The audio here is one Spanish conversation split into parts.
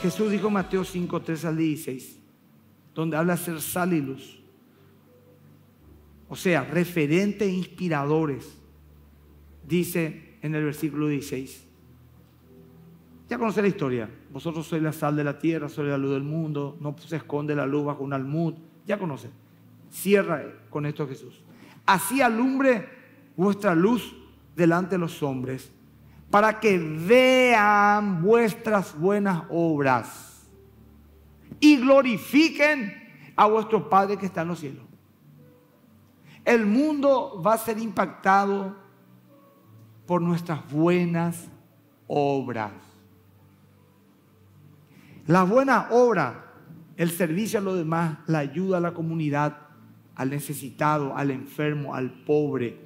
Jesús dijo Mateo 5, 3 al 16, donde habla ser sal y luz. O sea, referentes e inspiradores, dice en el versículo 16. Ya conocen la historia. Vosotros sois la sal de la tierra, sois la luz del mundo. No se esconde la luz bajo un almud. Ya conocen. Cierra con esto Jesús. Así alumbre vuestra luz delante de los hombres para que vean vuestras buenas obras y glorifiquen a vuestro Padre que está en los cielos. El mundo va a ser impactado por nuestras buenas obras. La buena obra, el servicio a los demás, la ayuda a la comunidad, al necesitado, al enfermo, al pobre,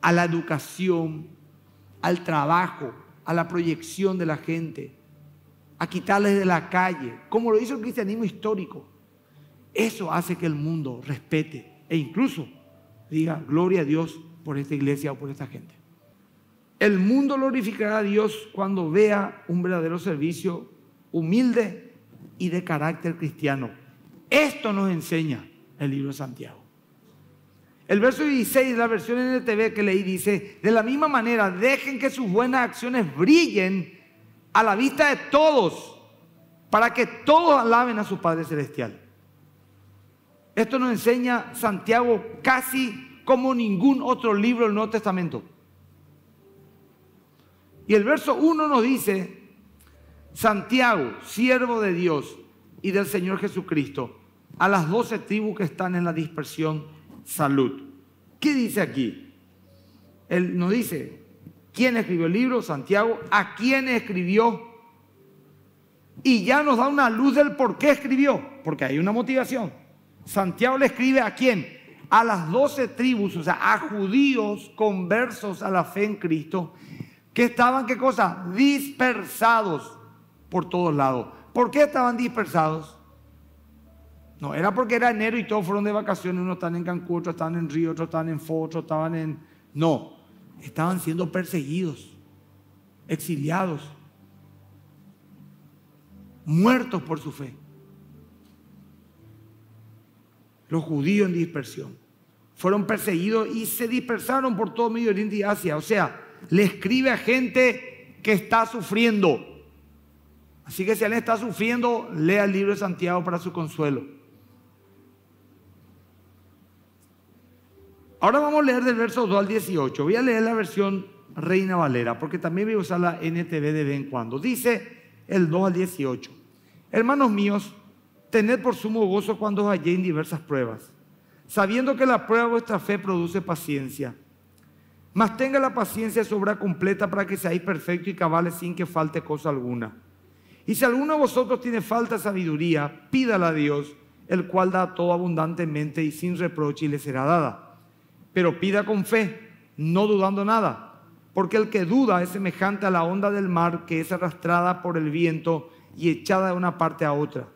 a la educación, al trabajo, a la proyección de la gente, a quitarles de la calle, como lo hizo el cristianismo histórico. Eso hace que el mundo respete e incluso diga gloria a Dios por esta iglesia o por esta gente. El mundo glorificará a Dios cuando vea un verdadero servicio humilde y de carácter cristiano. Esto nos enseña el libro de Santiago. El verso 16, la versión NTV que leí, dice, de la misma manera, dejen que sus buenas acciones brillen a la vista de todos, para que todos alaben a su Padre Celestial. Esto nos enseña Santiago casi como ningún otro libro del Nuevo Testamento. Y el verso 1 nos dice, Santiago, siervo de Dios y del Señor Jesucristo, a las doce tribus que están en la dispersión salud. ¿Qué dice aquí? Él nos dice, ¿quién escribió el libro? Santiago, ¿a quién escribió? Y ya nos da una luz del por qué escribió, porque hay una motivación. Santiago le escribe a quién? A las doce tribus, o sea, a judíos conversos a la fe en Cristo, que estaban, ¿qué cosa? Dispersados por todos lados. ¿Por qué estaban dispersados? No, era porque era enero y todos fueron de vacaciones. Unos están en Cancún, otros están en Río, otros están en Fo, otros estaban en... No, estaban siendo perseguidos, exiliados, muertos por su fe. Los judíos en dispersión fueron perseguidos y se dispersaron por todo Medio Oriente y Asia. O sea, le escribe a gente que está sufriendo. Así que si alguien está sufriendo, lea el libro de Santiago para su consuelo. Ahora vamos a leer del verso 2 al 18. Voy a leer la versión Reina Valera, porque también voy a usar la NTV de vez en cuando. Dice el 2 al 18. Hermanos míos, tened por sumo gozo cuando os halléis diversas pruebas, sabiendo que la prueba de vuestra fe produce paciencia. Mas tenga la paciencia su obra completa para que seáis perfectos y cabales sin que falte cosa alguna. Y si alguno de vosotros tiene falta sabiduría, pídala a Dios, el cual da todo abundantemente y sin reproche y le será dada pero pida con fe, no dudando nada, porque el que duda es semejante a la onda del mar que es arrastrada por el viento y echada de una parte a otra.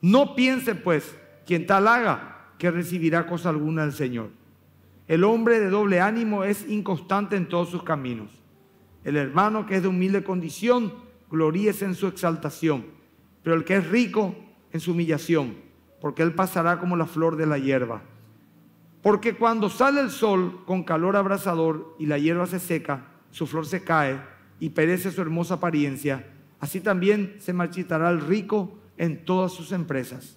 No piense pues quien tal haga que recibirá cosa alguna del Señor. El hombre de doble ánimo es inconstante en todos sus caminos. El hermano que es de humilde condición, gloríese en su exaltación, pero el que es rico en su humillación, porque él pasará como la flor de la hierba. Porque cuando sale el sol con calor abrasador y la hierba se seca, su flor se cae y perece su hermosa apariencia, así también se marchitará el rico en todas sus empresas.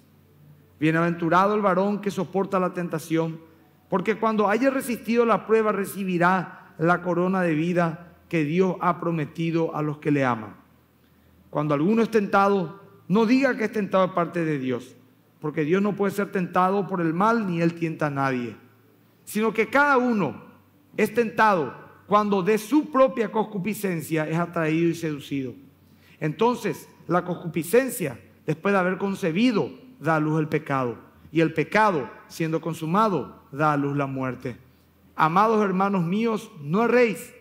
Bienaventurado el varón que soporta la tentación, porque cuando haya resistido la prueba recibirá la corona de vida que Dios ha prometido a los que le aman. Cuando alguno es tentado, no diga que es tentado de parte de Dios, porque Dios no puede ser tentado por el mal ni él tienta a nadie sino que cada uno es tentado cuando de su propia concupiscencia es atraído y seducido. Entonces, la concupiscencia, después de haber concebido, da a luz el pecado. Y el pecado, siendo consumado, da a luz la muerte. Amados hermanos míos, no erréis.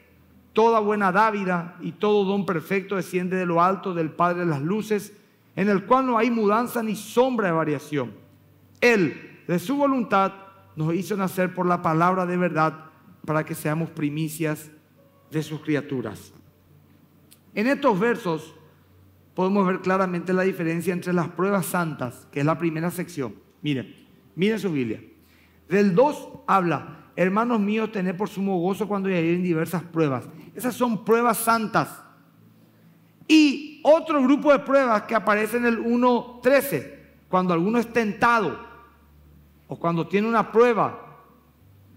Toda buena dávida y todo don perfecto desciende de lo alto del Padre de las Luces, en el cual no hay mudanza ni sombra de variación. Él, de su voluntad, nos hizo nacer por la palabra de verdad para que seamos primicias de sus criaturas. En estos versos podemos ver claramente la diferencia entre las pruebas santas, que es la primera sección. Miren, miren su Biblia. Del 2 habla, hermanos míos, tened por sumo gozo cuando en diversas pruebas. Esas son pruebas santas. Y otro grupo de pruebas que aparece en el 1.13, cuando alguno es tentado o cuando tiene una prueba,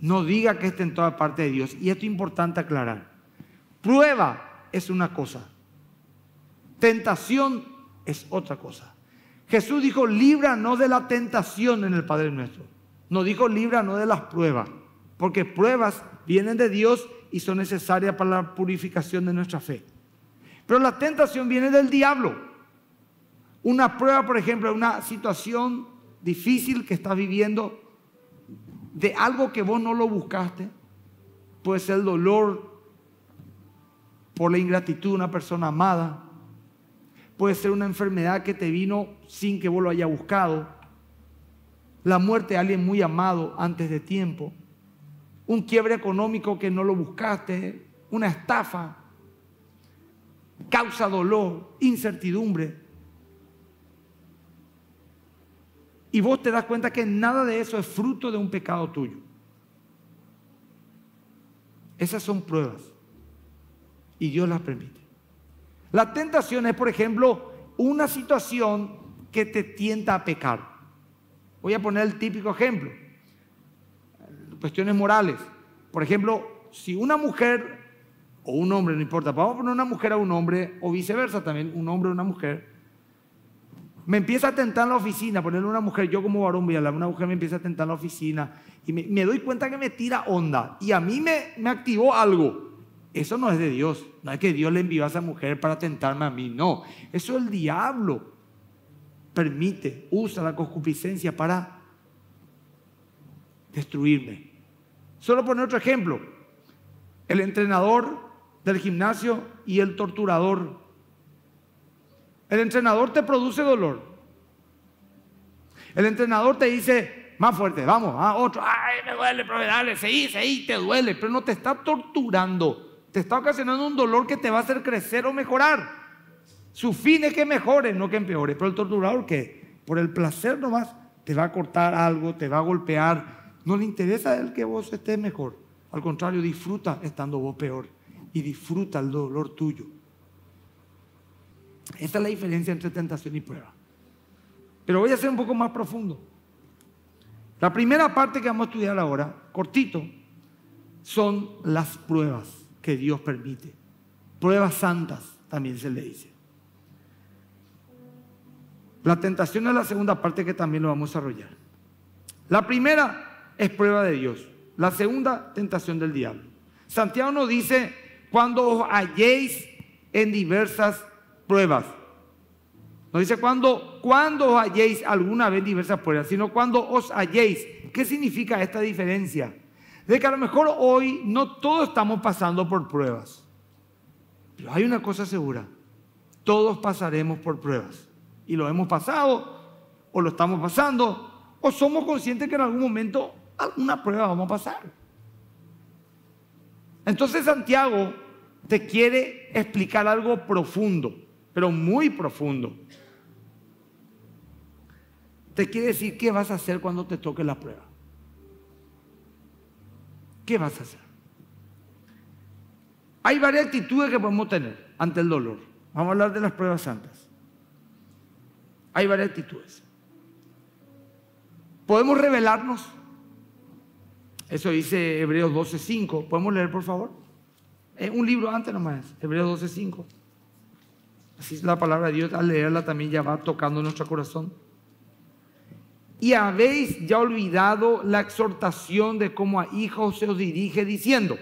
no diga que es en toda parte de Dios. Y esto es importante aclarar. Prueba es una cosa. Tentación es otra cosa. Jesús dijo, líbranos de la tentación en el Padre nuestro. No dijo, líbranos de las pruebas. Porque pruebas vienen de Dios y son necesarias para la purificación de nuestra fe. Pero la tentación viene del diablo. Una prueba, por ejemplo, una situación difícil que estás viviendo, de algo que vos no lo buscaste, puede ser el dolor por la ingratitud de una persona amada, puede ser una enfermedad que te vino sin que vos lo hayas buscado, la muerte de alguien muy amado antes de tiempo, un quiebre económico que no lo buscaste, una estafa, causa dolor, incertidumbre. Y vos te das cuenta que nada de eso es fruto de un pecado tuyo. Esas son pruebas. Y Dios las permite. La tentación es, por ejemplo, una situación que te tienta a pecar. Voy a poner el típico ejemplo. Cuestiones morales. Por ejemplo, si una mujer o un hombre, no importa, vamos a poner una mujer a un hombre o viceversa también, un hombre a una mujer, me empieza a tentar en la oficina, ponerle una mujer, yo como varón, a una mujer me empieza a tentar en la oficina y me, doy cuenta que me tira onda y a mí me, me activó algo. Eso no es de Dios, no es que Dios le envió a esa mujer para tentarme a mí, no, eso el diablo permite, usa la concupiscencia para destruirme. Solo poner otro ejemplo, el entrenador del gimnasio y el torturador el entrenador te produce dolor. El entrenador te dice, más fuerte, vamos, a ah, otro, ay, me duele, pero dale, seguí, seguí, te duele, pero no te está torturando, te está ocasionando un dolor que te va a hacer crecer o mejorar. Su fin es que mejores, no que empeore, Pero el torturador, que Por el placer nomás, te va a cortar algo, te va a golpear. No le interesa a él que vos estés mejor. Al contrario, disfruta estando vos peor y disfruta el dolor tuyo. Esa es la diferencia entre tentación y prueba. Pero voy a ser un poco más profundo. La primera parte que vamos a estudiar ahora, cortito, son las pruebas que Dios permite. Pruebas santas también se le dice. La tentación es la segunda parte que también lo vamos a desarrollar. La primera es prueba de Dios. La segunda, tentación del diablo. Santiago nos dice, cuando os halléis en diversas pruebas. No dice cuando, cuando os halléis alguna vez diversas pruebas, sino cuando os halléis. ¿Qué significa esta diferencia? De que a lo mejor hoy no todos estamos pasando por pruebas. Pero hay una cosa segura. Todos pasaremos por pruebas. Y lo hemos pasado, o lo estamos pasando, o somos conscientes que en algún momento alguna prueba vamos a pasar. Entonces Santiago te quiere explicar algo profundo pero muy profundo. Te quiere decir qué vas a hacer cuando te toque la prueba. ¿Qué vas a hacer? Hay varias actitudes que podemos tener ante el dolor. Vamos a hablar de las pruebas santas. Hay varias actitudes. Podemos revelarnos. Eso dice Hebreos 12.5. ¿Podemos leer, por favor? Es eh, un libro antes nomás. Hebreos 12.5. Así es la palabra de Dios, al leerla también ya va tocando nuestro corazón. Y habéis ya olvidado la exhortación de cómo a hijos se os dirige diciendo,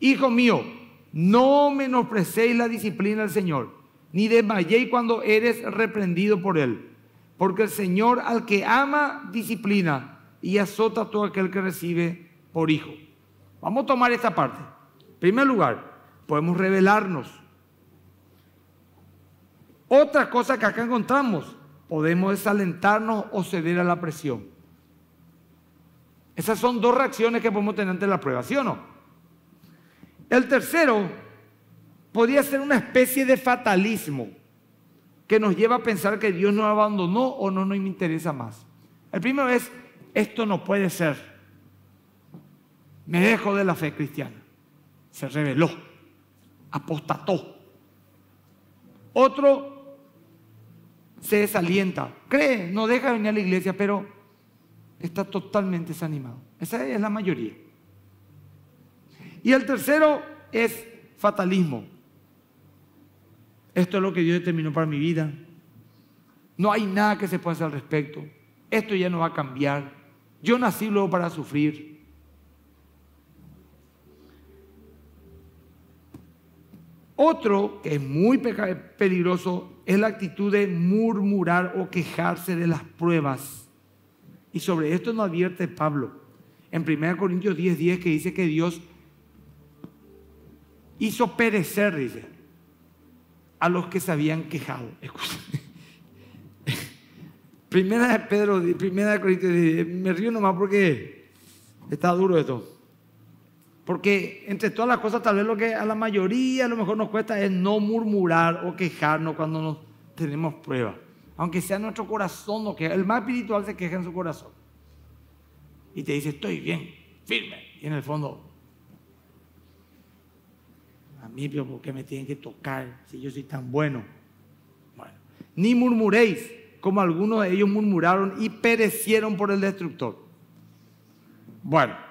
Hijo mío, no menosprecéis la disciplina del Señor, ni desmayéis cuando eres reprendido por Él, porque el Señor al que ama disciplina y azota a todo aquel que recibe por hijo. Vamos a tomar esta parte. En primer lugar, podemos revelarnos. Otra cosa que acá encontramos, podemos desalentarnos o ceder a la presión. Esas son dos reacciones que podemos tener ante la prueba, ¿sí o no? El tercero podría ser una especie de fatalismo que nos lleva a pensar que Dios nos abandonó o no me interesa más. El primero es, esto no puede ser. Me dejo de la fe cristiana. Se reveló. apostató. Otro se desalienta, cree, no deja venir a la iglesia, pero está totalmente desanimado. Esa es la mayoría. Y el tercero es fatalismo. Esto es lo que Dios determinó para mi vida. No hay nada que se pueda hacer al respecto. Esto ya no va a cambiar. Yo nací luego para sufrir. Otro que es muy peligroso es la actitud de murmurar o quejarse de las pruebas. Y sobre esto nos advierte Pablo en 1 Corintios 10:10 10, que dice que Dios hizo perecer, dice, a los que se habían quejado. Primera de Pedro, primera de Corintios, me río nomás porque está duro esto. Porque entre todas las cosas, tal vez lo que a la mayoría a lo mejor nos cuesta es no murmurar o quejarnos cuando nos tenemos pruebas. Aunque sea nuestro corazón el más espiritual se queja en su corazón. Y te dice, estoy bien, firme. Y en el fondo, a mí, ¿por qué me tienen que tocar si yo soy tan bueno? bueno? Ni murmuréis, como algunos de ellos murmuraron y perecieron por el destructor. Bueno.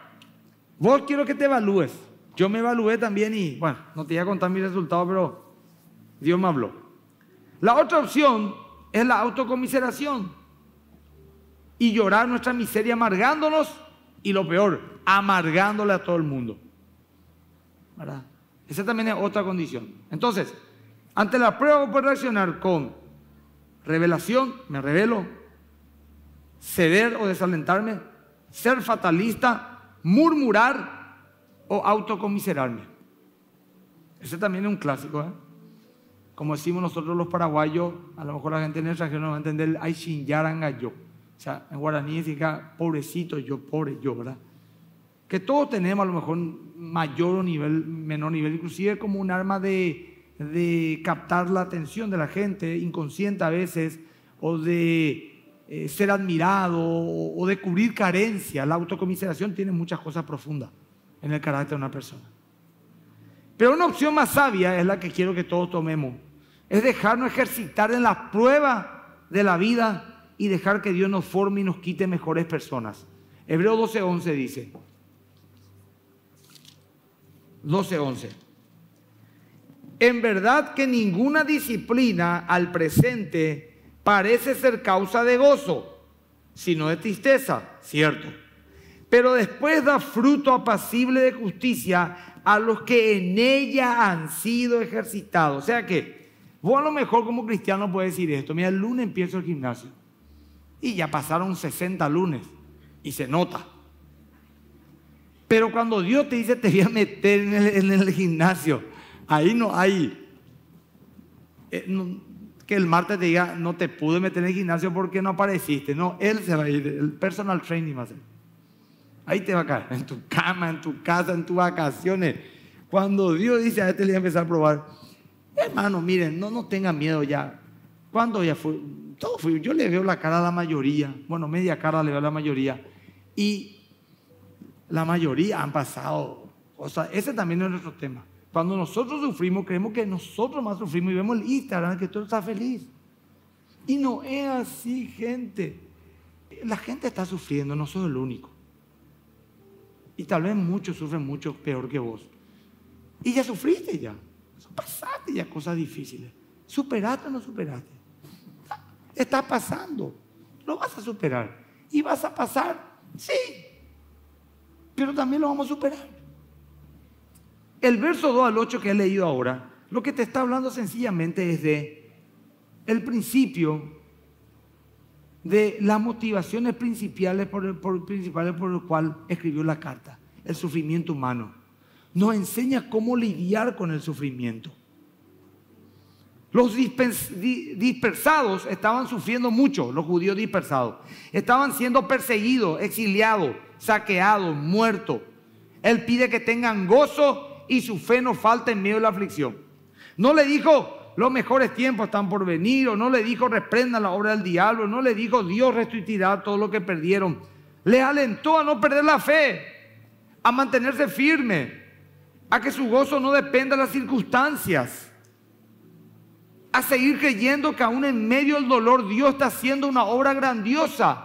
Vos quiero que te evalúes. Yo me evalué también y, bueno, no te voy a contar mi resultado, pero Dios me habló. La otra opción es la autocomiseración y llorar nuestra miseria amargándonos y lo peor, amargándole a todo el mundo. ¿Verdad? Esa también es otra condición. Entonces, ante la prueba puedo reaccionar con revelación, me revelo, ceder o desalentarme, ser fatalista, murmurar o autocomiserarme. Ese también es un clásico, ¿eh? Como decimos nosotros los paraguayos, a lo mejor la gente en el extranjero no va a entender, hay shinyaranga yo. O sea, en guaraní significa pobrecito yo, pobre yo, ¿verdad? Que todos tenemos a lo mejor mayor o nivel, menor nivel, inclusive como un arma de captar la atención de la gente, inconsciente a veces, o de eh, ser admirado o, descubrir carencia. La autocomiseración tiene muchas cosas profundas en el carácter de una persona. Pero una opción más sabia es la que quiero que todos tomemos. Es dejarnos ejercitar en las pruebas de la vida y dejar que Dios nos forme y nos quite mejores personas. Hebreo 12:11 dice. 12:11. En verdad que ninguna disciplina al presente parece ser causa de gozo, sino de tristeza, cierto. Pero después da fruto apacible de justicia a los que en ella han sido ejercitados. O sea que, vos a lo mejor como cristiano puedes decir esto, mira, el lunes empiezo el gimnasio. Y ya pasaron 60 lunes y se nota. Pero cuando Dios te dice te voy a meter en el, gimnasio, ahí no hay, eh, que el martes te diga, no te pude meter en el gimnasio porque no apareciste. No, él se va a ir, el personal training va a ser. Ahí te va a caer, en tu cama, en tu casa, en tus vacaciones. Cuando Dios dice, a este le voy a empezar a probar. Hermano, miren, no, no tengan miedo ya. ¿Cuándo ya fue? Todo fue, yo le veo la cara a la mayoría, bueno, media cara le veo a la mayoría. Y la mayoría han pasado. O sea, ese también es nuestro tema. Cuando nosotros sufrimos, creemos que nosotros más sufrimos y vemos el Instagram que todo está feliz. Y no es así, gente. La gente está sufriendo, no soy el único. Y tal vez muchos sufren mucho peor que vos. Y ya sufriste ya. Pasaste ya cosas difíciles. ¿Superaste o no superaste? Está, está pasando. Lo vas a superar. ¿Y vas a pasar? Sí. Pero también lo vamos a superar. El verso 2 al 8 que he leído ahora, lo que te está hablando sencillamente es de el principio de las motivaciones principales por, las cuales cual escribió la carta, el sufrimiento humano. Nos enseña cómo lidiar con el sufrimiento. Los dispersados estaban sufriendo mucho, los judíos dispersados. Estaban siendo perseguidos, exiliados, saqueados, muertos. Él pide que tengan gozo y su fe no falta en medio de la aflicción. No le dijo, los mejores tiempos están por venir, o no le dijo, reprendan la obra del diablo, no le dijo, Dios restituirá todo lo que perdieron. le alentó a no perder la fe, a mantenerse firme, a que su gozo no dependa de las circunstancias, a seguir creyendo que aún en medio del dolor Dios está haciendo una obra grandiosa.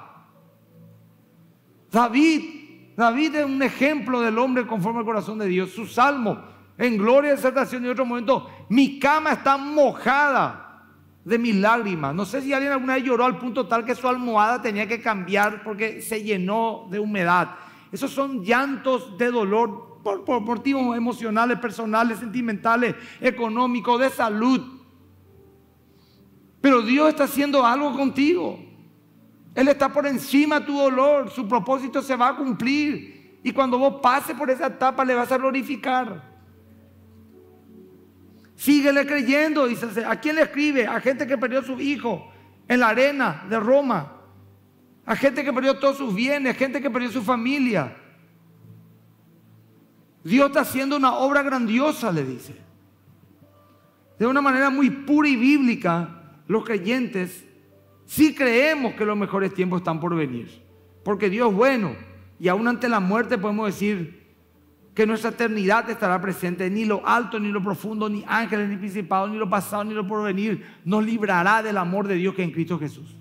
David David es un ejemplo del hombre conforme al corazón de Dios. Su salmo, en gloria y exaltación, y en otro momento, mi cama está mojada de mis lágrimas. No sé si alguien alguna vez lloró al punto tal que su almohada tenía que cambiar porque se llenó de humedad. Esos son llantos de dolor por, por motivos emocionales, personales, sentimentales, económicos, de salud. Pero Dios está haciendo algo contigo. Él está por encima de tu dolor, su propósito se va a cumplir. Y cuando vos pases por esa etapa le vas a glorificar. Síguele creyendo, dice. ¿A quién le escribe? A gente que perdió a su hijo en la arena de Roma. A gente que perdió todos sus bienes, gente que perdió su familia. Dios está haciendo una obra grandiosa, le dice. De una manera muy pura y bíblica, los creyentes si creemos que los mejores tiempos están por venir, porque Dios es bueno y aún ante la muerte podemos decir que nuestra eternidad estará presente, ni lo alto, ni lo profundo, ni ángeles, ni principados, ni lo pasado, ni lo porvenir, nos librará del amor de Dios que en Cristo Jesús.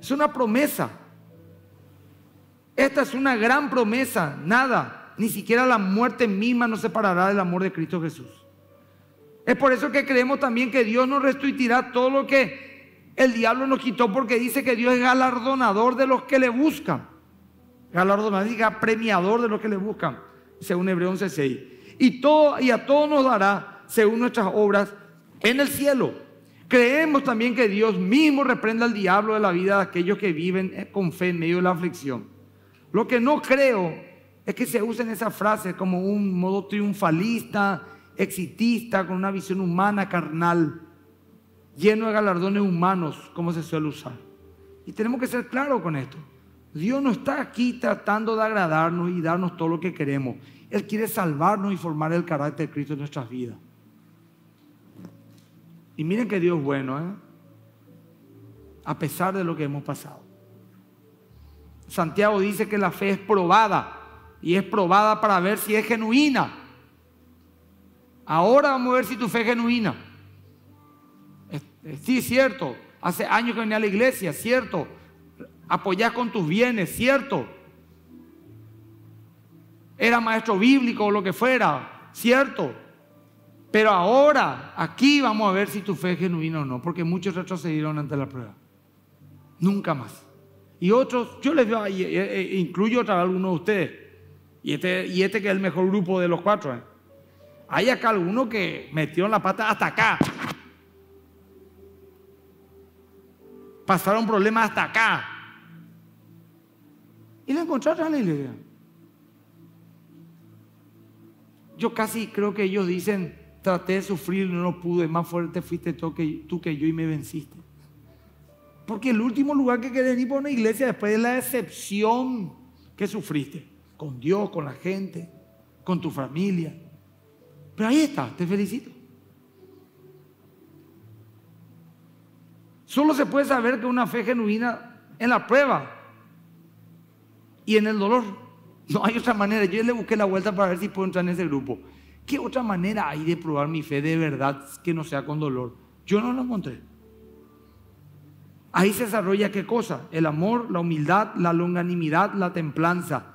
Es una promesa. Esta es una gran promesa, nada, ni siquiera la muerte misma nos separará del amor de Cristo Jesús. Es por eso que creemos también que Dios nos restituirá todo lo que el diablo nos quitó porque dice que Dios es galardonador de los que le buscan. Galardonador, diga premiador de los que le buscan, según Hebreo 11:6. Y, y a todos nos dará, según nuestras obras, en el cielo. Creemos también que Dios mismo reprenda al diablo de la vida de aquellos que viven eh, con fe en medio de la aflicción. Lo que no creo es que se usen esas frases como un modo triunfalista, exitista, con una visión humana, carnal lleno de galardones humanos, como se suele usar. Y tenemos que ser claros con esto. Dios no está aquí tratando de agradarnos y darnos todo lo que queremos. Él quiere salvarnos y formar el carácter de Cristo en nuestras vidas. Y miren que Dios es bueno, ¿eh? a pesar de lo que hemos pasado. Santiago dice que la fe es probada y es probada para ver si es genuina. Ahora vamos a ver si tu fe es genuina. Sí, cierto. Hace años que venía a la iglesia, cierto. Apoyás con tus bienes, cierto. Era maestro bíblico o lo que fuera, cierto. Pero ahora, aquí vamos a ver si tu fe es genuina o no, porque muchos retrocedieron ante la prueba. Nunca más. Y otros, yo les veo, e, e, incluyo a algunos de ustedes, y este, y este que es el mejor grupo de los cuatro. ¿eh? Hay acá alguno que metió la pata hasta acá. Pasaron problemas hasta acá. Y la encontraron en la iglesia. Yo casi creo que ellos dicen, traté de sufrir, no pude, más fuerte fuiste tú que, yo y me venciste. Porque el último lugar que querés ir por una iglesia después de la decepción que sufriste, con Dios, con la gente, con tu familia. Pero ahí está, te felicito. Solo se puede saber que una fe genuina en la prueba y en el dolor. No hay otra manera. Yo le busqué la vuelta para ver si puedo entrar en ese grupo. ¿Qué otra manera hay de probar mi fe de verdad que no sea con dolor? Yo no lo encontré. Ahí se desarrolla qué cosa? El amor, la humildad, la longanimidad, la templanza.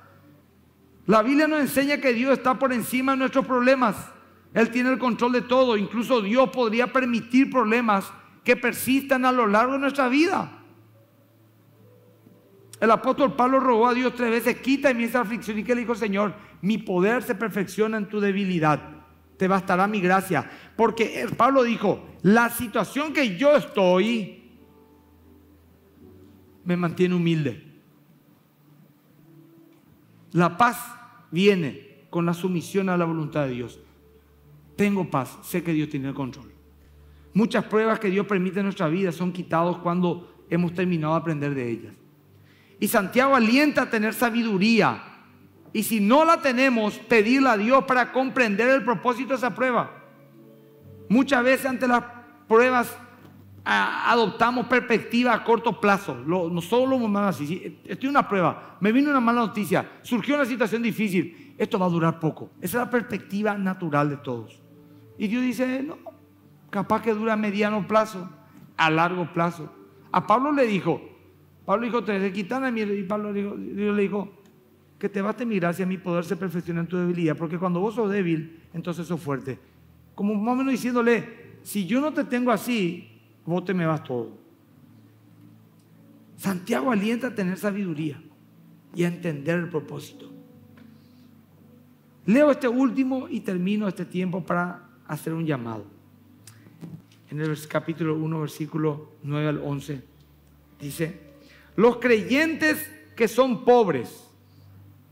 La Biblia nos enseña que Dios está por encima de nuestros problemas. Él tiene el control de todo. Incluso Dios podría permitir problemas que persistan a lo largo de nuestra vida. El apóstol Pablo rogó a Dios tres veces, quita mi esa aflicción. Y que le dijo, Señor, mi poder se perfecciona en tu debilidad. Te bastará mi gracia. Porque Pablo dijo, la situación que yo estoy me mantiene humilde. La paz viene con la sumisión a la voluntad de Dios. Tengo paz, sé que Dios tiene el control. Muchas pruebas que Dios permite en nuestra vida son quitados cuando hemos terminado de aprender de ellas. Y Santiago alienta a tener sabiduría. Y si no la tenemos, pedirla a Dios para comprender el propósito de esa prueba. Muchas veces ante las pruebas adoptamos perspectiva a corto plazo. nosotros lo así. estoy en una prueba, me vino una mala noticia, surgió una situación difícil. Esto va a durar poco. Esa es la perspectiva natural de todos. Y Dios dice, no, capaz que dura a mediano plazo, a largo plazo. A Pablo le dijo, Pablo dijo, te quitan a mí, y Pablo le dijo, le dijo, que te baste mi gracia, mi poder se perfecciona en tu debilidad, porque cuando vos sos débil, entonces sos fuerte. Como más o menos diciéndole, si yo no te tengo así, vos te me vas todo. Santiago alienta a tener sabiduría y a entender el propósito. Leo este último y termino este tiempo para hacer un llamado en el capítulo 1, versículo 9 al 11. Dice, los creyentes que son pobres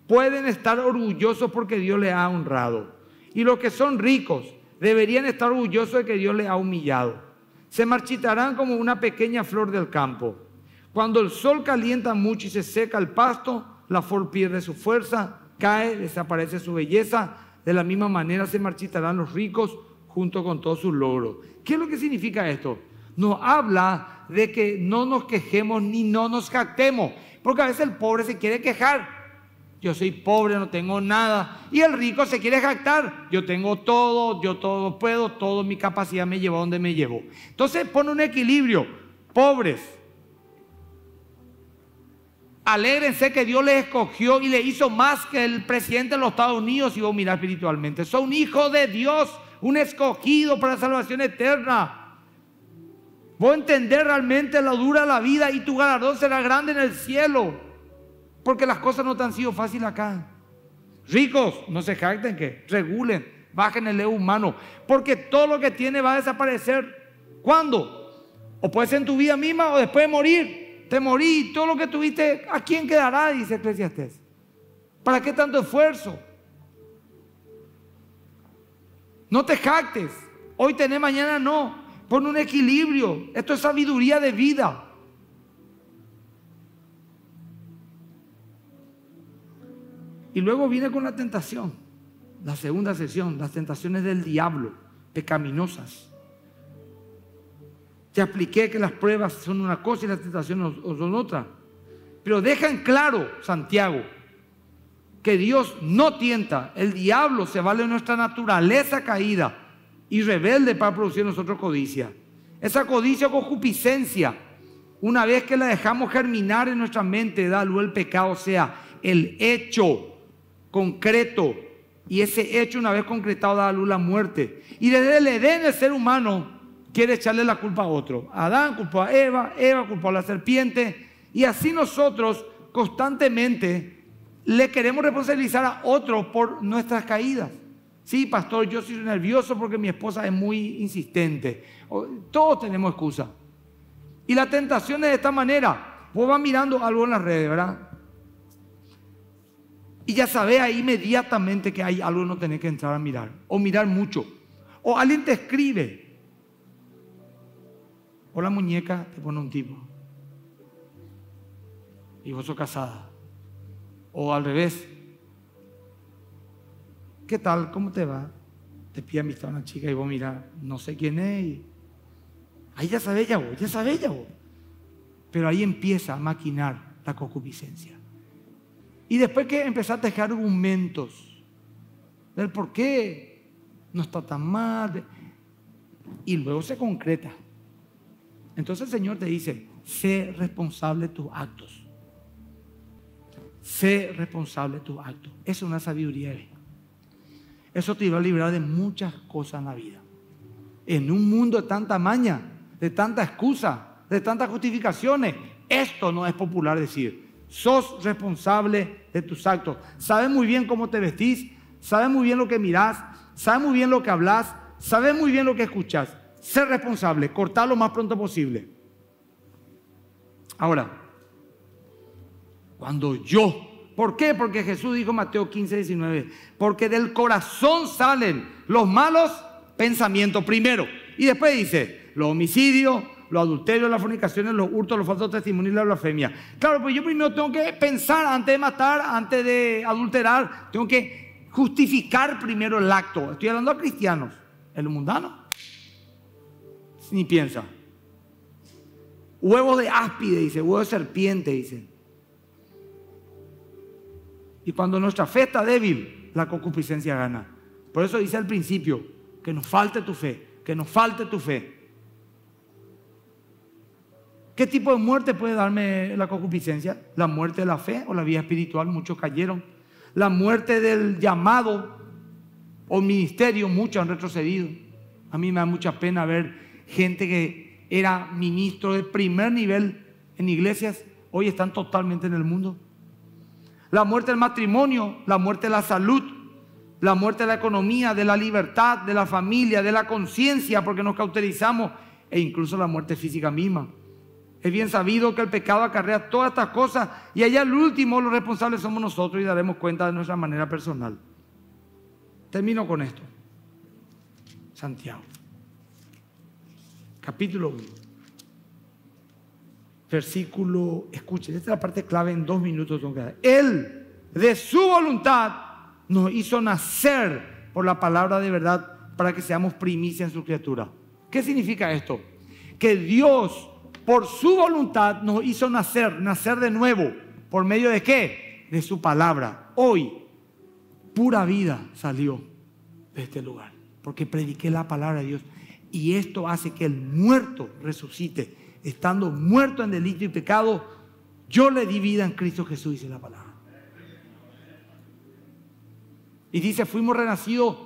pueden estar orgullosos porque Dios les ha honrado. Y los que son ricos deberían estar orgullosos de que Dios les ha humillado. Se marchitarán como una pequeña flor del campo. Cuando el sol calienta mucho y se seca el pasto, la flor pierde su fuerza, cae, desaparece su belleza. De la misma manera se marchitarán los ricos junto con todos sus logros. ¿Qué es lo que significa esto? Nos habla de que no nos quejemos ni no nos jactemos, porque a veces el pobre se quiere quejar. Yo soy pobre, no tengo nada. Y el rico se quiere jactar. Yo tengo todo, yo todo puedo, todo mi capacidad me lleva donde me llevo Entonces pone un equilibrio. Pobres, alégrense que Dios les escogió y le hizo más que el presidente de los Estados Unidos, si a mirar espiritualmente. Son hijos de Dios un escogido para la salvación eterna. Voy a entender realmente lo dura la vida y tu galardón será grande en el cielo. Porque las cosas no te han sido fáciles acá. Ricos, no se jacten que regulen, bajen el ego humano. Porque todo lo que tiene va a desaparecer. ¿Cuándo? O puede ser en tu vida misma o después de morir. Te morí y todo lo que tuviste, ¿a quién quedará? Dice Eclesiastes. ¿Para qué tanto esfuerzo? No te jactes. Hoy tenés, mañana no. Pon un equilibrio. Esto es sabiduría de vida. Y luego viene con la tentación. La segunda sesión, las tentaciones del diablo, pecaminosas. Te apliqué que las pruebas son una cosa y las tentaciones son otra. Pero dejan claro, Santiago, que Dios no tienta. El diablo se vale de nuestra naturaleza caída y rebelde para producir nosotros codicia. Esa codicia o concupiscencia, una vez que la dejamos germinar en nuestra mente, da luz el pecado, o sea, el hecho concreto. Y ese hecho, una vez concretado, da luz la muerte. Y desde el Edén, el ser humano quiere echarle la culpa a otro. Adán culpó a Eva, Eva culpó a la serpiente. Y así nosotros constantemente le queremos responsabilizar a otros por nuestras caídas. Sí, pastor, yo soy nervioso porque mi esposa es muy insistente. Todos tenemos excusa. Y la tentación es de esta manera. Vos vas mirando algo en las redes, ¿verdad? Y ya sabés ahí inmediatamente que hay algo que no tenés que entrar a mirar. O mirar mucho. O alguien te escribe. O la muñeca te pone un tipo. Y vos sos casada. O al revés. ¿Qué tal? ¿Cómo te va? Te pide amistad a una chica y vos mira, no sé quién es. Ahí ya sabéis ya vos, ya sabes ya Pero ahí empieza a maquinar la concupiscencia. Y después que empezaste a dejar argumentos del por qué no está tan mal. Y luego se concreta. Entonces el Señor te dice, sé responsable de tus actos. Sé responsable de tus actos. Es una sabiduría. Eh. Eso te va a liberar de muchas cosas en la vida. En un mundo de tanta maña, de tanta excusa, de tantas justificaciones, esto no es popular decir. Sos responsable de tus actos. Sabes muy bien cómo te vestís, sabes muy bien lo que mirás, sabes muy bien lo que hablas, sabes muy bien lo que escuchas. Sé responsable, cortar lo más pronto posible. Ahora, cuando yo. ¿Por qué? Porque Jesús dijo Mateo 15, 19. Porque del corazón salen los malos pensamientos primero. Y después dice, los homicidios, los adulterios, las fornicaciones, los hurtos, los falsos testimonios la blasfemia. Claro, pues yo primero tengo que pensar antes de matar, antes de adulterar. Tengo que justificar primero el acto. Estoy hablando a cristianos. El mundano ni piensa. Huevo de áspide, dice, huevo de serpiente, dice. Y cuando nuestra fe está débil, la concupiscencia gana. Por eso dice al principio, que nos falte tu fe, que nos falte tu fe. ¿Qué tipo de muerte puede darme la concupiscencia? ¿La muerte de la fe o la vida espiritual? Muchos cayeron. La muerte del llamado o ministerio, muchos han retrocedido. A mí me da mucha pena ver gente que era ministro de primer nivel en iglesias, hoy están totalmente en el mundo la muerte del matrimonio, la muerte de la salud, la muerte de la economía, de la libertad, de la familia, de la conciencia, porque nos cauterizamos, e incluso la muerte física misma. Es bien sabido que el pecado acarrea todas estas cosas y allá al último los responsables somos nosotros y daremos cuenta de nuestra manera personal. Termino con esto. Santiago. Capítulo 1 versículo, escuchen, esta es la parte clave en dos minutos. Él, de su voluntad, nos hizo nacer por la palabra de verdad para que seamos primicia en su criatura. ¿Qué significa esto? Que Dios, por su voluntad, nos hizo nacer, nacer de nuevo. ¿Por medio de qué? De su palabra. Hoy, pura vida salió de este lugar, porque prediqué la palabra de Dios. Y esto hace que el muerto resucite estando muerto en delito y pecado, yo le di vida en Cristo Jesús, dice la palabra. Y dice, fuimos renacidos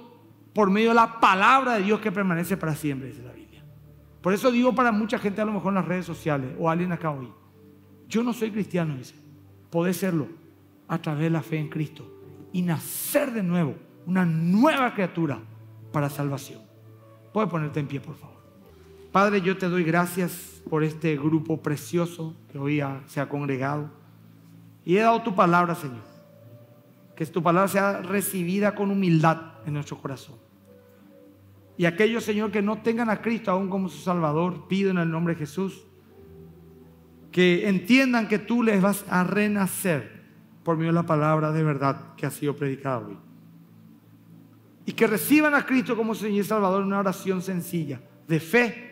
por medio de la palabra de Dios que permanece para siempre, dice la Biblia. Por eso digo para mucha gente, a lo mejor en las redes sociales o alguien acá hoy, yo no soy cristiano, dice, podés serlo a través de la fe en Cristo y nacer de nuevo, una nueva criatura para salvación. Puede ponerte en pie, por favor. Padre, yo te doy gracias por este grupo precioso que hoy se ha congregado. Y he dado tu palabra, Señor. Que tu palabra sea recibida con humildad en nuestro corazón. Y aquellos, Señor, que no tengan a Cristo aún como su Salvador, pido en el nombre de Jesús que entiendan que tú les vas a renacer por medio de la palabra de verdad que ha sido predicada hoy. Y que reciban a Cristo como su Señor y Salvador en una oración sencilla, de fe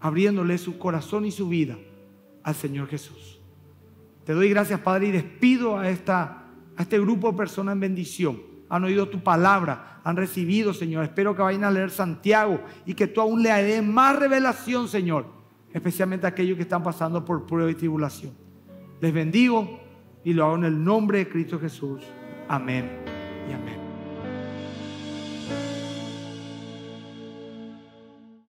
abriéndole su corazón y su vida al Señor Jesús. Te doy gracias, Padre, y despido a, esta, a este grupo de personas en bendición. Han oído tu palabra, han recibido, Señor. Espero que vayan a leer Santiago y que tú aún le des más revelación, Señor, especialmente a aquellos que están pasando por prueba y tribulación. Les bendigo y lo hago en el nombre de Cristo Jesús. Amén y amén.